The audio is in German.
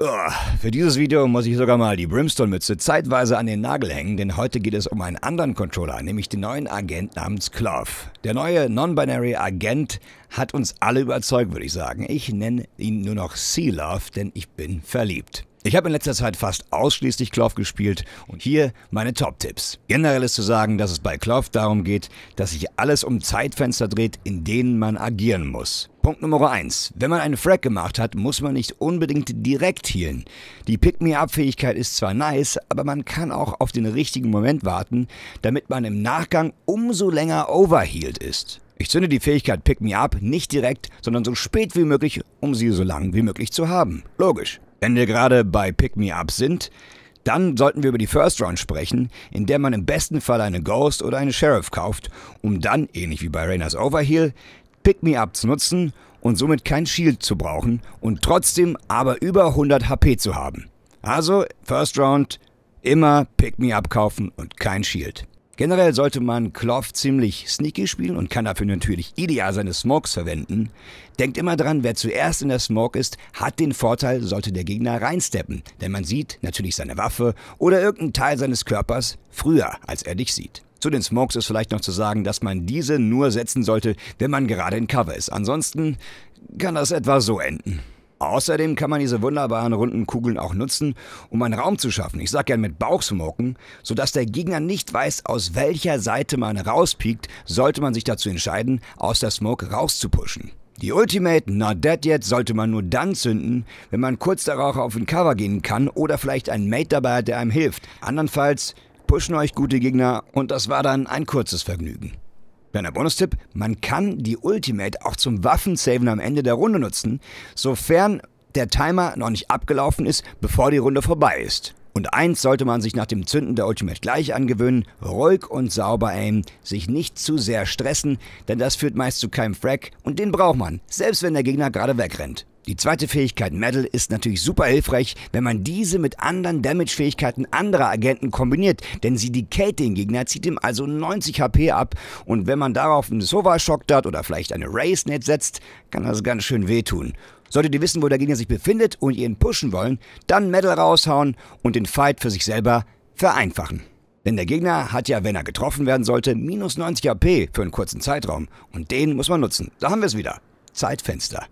Oh, für dieses Video muss ich sogar mal die Brimstone-Mütze zeitweise an den Nagel hängen, denn heute geht es um einen anderen Controller, nämlich den neuen Agent namens Cloth. Der neue Non-Binary Agent hat uns alle überzeugt, würde ich sagen. Ich nenne ihn nur noch Sea Love, denn ich bin verliebt. Ich habe in letzter Zeit fast ausschließlich Cloth gespielt und hier meine Top-Tipps. Generell ist zu sagen, dass es bei Cloth darum geht, dass sich alles um Zeitfenster dreht, in denen man agieren muss. Punkt Nummer 1. Wenn man einen Frag gemacht hat, muss man nicht unbedingt direkt healen. Die Pick-Me-Up-Fähigkeit ist zwar nice, aber man kann auch auf den richtigen Moment warten, damit man im Nachgang umso länger overhealed ist. Ich zünde die Fähigkeit Pick Me Up nicht direkt, sondern so spät wie möglich, um sie so lang wie möglich zu haben. Logisch. Wenn wir gerade bei Pick-Me-Up sind, dann sollten wir über die First Round sprechen, in der man im besten Fall eine Ghost oder eine Sheriff kauft, um dann, ähnlich wie bei Rainers Overheal, Pick-Me-Up zu nutzen und somit kein Shield zu brauchen und trotzdem aber über 100 HP zu haben. Also, First Round, immer Pick-Me-Up kaufen und kein Shield. Generell sollte man Cloth ziemlich sneaky spielen und kann dafür natürlich ideal seine Smokes verwenden. Denkt immer dran, wer zuerst in der Smoke ist, hat den Vorteil, sollte der Gegner reinsteppen, denn man sieht natürlich seine Waffe oder irgendeinen Teil seines Körpers früher, als er dich sieht. Zu den Smokes ist vielleicht noch zu sagen, dass man diese nur setzen sollte, wenn man gerade in Cover ist. Ansonsten kann das etwa so enden. Außerdem kann man diese wunderbaren runden Kugeln auch nutzen, um einen Raum zu schaffen. Ich sag gern mit Bauchsmoken, sodass der Gegner nicht weiß, aus welcher Seite man rauspiekt, sollte man sich dazu entscheiden, aus der Smoke rauszupuschen. Die Ultimate Not Dead Yet sollte man nur dann zünden, wenn man kurz darauf auf den Cover gehen kann oder vielleicht einen Mate dabei hat, der einem hilft. Andernfalls pushen euch gute Gegner und das war dann ein kurzes Vergnügen. Kleiner Bonustipp, man kann die Ultimate auch zum Waffensaven am Ende der Runde nutzen, sofern der Timer noch nicht abgelaufen ist, bevor die Runde vorbei ist. Und eins sollte man sich nach dem Zünden der Ultimate gleich angewöhnen, ruhig und sauber aimen, sich nicht zu sehr stressen, denn das führt meist zu keinem Frag und den braucht man, selbst wenn der Gegner gerade wegrennt. Die zweite Fähigkeit Metal ist natürlich super hilfreich, wenn man diese mit anderen Damage-Fähigkeiten anderer Agenten kombiniert, denn sie decayt den Gegner, zieht ihm also 90 HP ab und wenn man darauf einen Sova-Shock dart oder vielleicht eine Race-Net setzt, kann das ganz schön wehtun. Solltet ihr wissen, wo der Gegner sich befindet und ihr ihn pushen wollen, dann Metal raushauen und den Fight für sich selber vereinfachen. Denn der Gegner hat ja, wenn er getroffen werden sollte, minus 90 HP für einen kurzen Zeitraum. Und den muss man nutzen. Da haben wir es wieder. Zeitfenster.